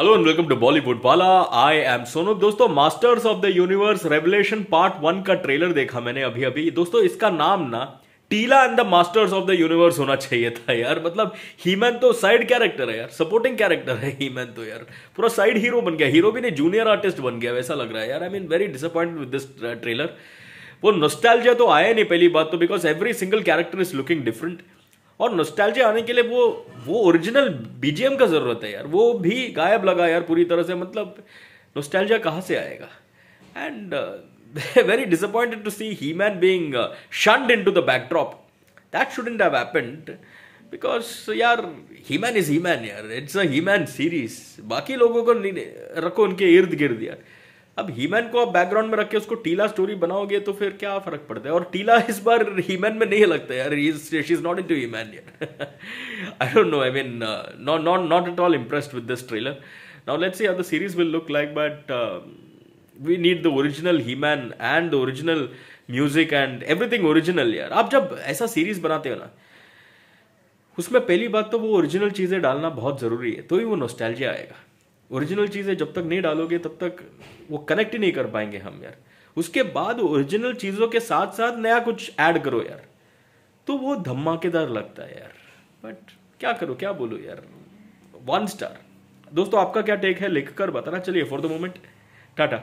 hello and welcome to Bollywood वाला I am Sonu दोस्तों Masters of the Universe Revelation part one का trailer देखा मैंने अभी अभी दोस्तों इसका नाम ना Teela and the Masters of the Universe होना चाहिए था यार मतलब हीमैन तो साइड कैरेक्टर है यार सपोर्टिंग कैरेक्टर है हीमैन तो यार पूरा साइड हीरो बन गया हीरो भी नहीं जूनियर आर्टिस्ट बन गया वैसा लग रहा है यार I mean very disappointed with this trailer वो नोस्टैल्जिया तो आया नहीं पहली बात तो because every single character is looking different और नोस्टैल्जिया आने के लिए वो वो ओरिजिनल बीजीएम का ज़रूरत है यार वो भी गायब लगा यार पूरी तरह से मतलब नोस्टैल्जिया कहाँ से आएगा and very disappointed to see He Man being shunned into the backdrop that shouldn't have happened because यार हीमैन इज मैन यार इट्स अ मैन सीरीज बाकी लोगों को रखो उनके इर्द गिर्द यार अब हीमैन को आप बैकग्राउंड में रख के उसको टीला स्टोरी बनाओगे तो फिर क्या फर्क पड़ता है और टीला इस बार हीमैन में नहीं लगता यार she is not into He Man यार I don't know I mean not not not at all impressed with this trailer now let's see how the series will look like but we need the original He Man and the original music and everything original यार आप जब ऐसा series बनाते हो ना उसमें पहली बात तो वो ओरिजिनल चीज़ें डालना बहुत ज़रूरी है तो ही वो नोस्टैल्जिया आएगा ओरिजिनल चीज़ें जब तक नहीं डालोगे तब तक वो कनेक्ट ही नहीं कर पाएंगे हम यार उसके बाद ओरिजिनल चीज़ों के साथ साथ नया कुछ ऐड करो यार तो वो धमाकेदार लगता है यार बट क्या करो क्या बोलो यार वन स्टार दोस्तों आपका क्या टेक है लिख कर बताना चलिए फॉर द मोमेंट टाटा